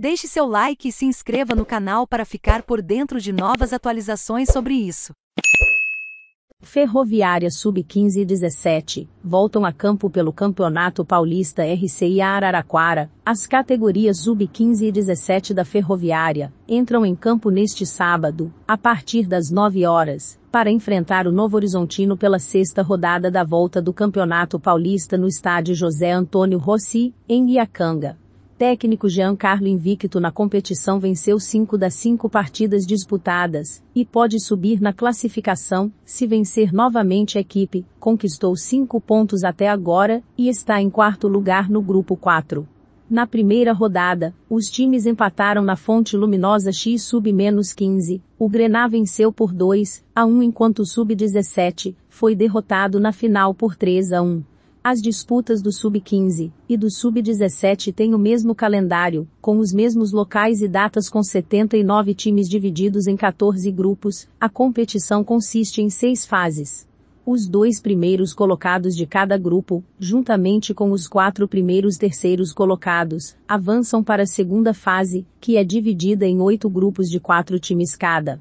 Deixe seu like e se inscreva no canal para ficar por dentro de novas atualizações sobre isso. Ferroviária Sub-15 e 17 voltam a campo pelo Campeonato Paulista RCI Araraquara. As categorias Sub-15 e 17 da Ferroviária entram em campo neste sábado, a partir das 9 horas, para enfrentar o Novo Horizontino pela sexta rodada da volta do Campeonato Paulista no estádio José Antônio Rossi, em Iacanga técnico Giancarlo invicto na competição venceu cinco das cinco partidas disputadas, e pode subir na classificação, se vencer novamente a equipe, conquistou cinco pontos até agora, e está em quarto lugar no grupo 4. Na primeira rodada, os times empataram na Fonte Luminosa X sub 15, o Grená venceu por 2 a 1 enquanto o sub 17 foi derrotado na final por 3 a 1. As disputas do Sub-15 e do Sub-17 têm o mesmo calendário, com os mesmos locais e datas com 79 times divididos em 14 grupos, a competição consiste em seis fases. Os dois primeiros colocados de cada grupo, juntamente com os quatro primeiros terceiros colocados, avançam para a segunda fase, que é dividida em oito grupos de quatro times cada.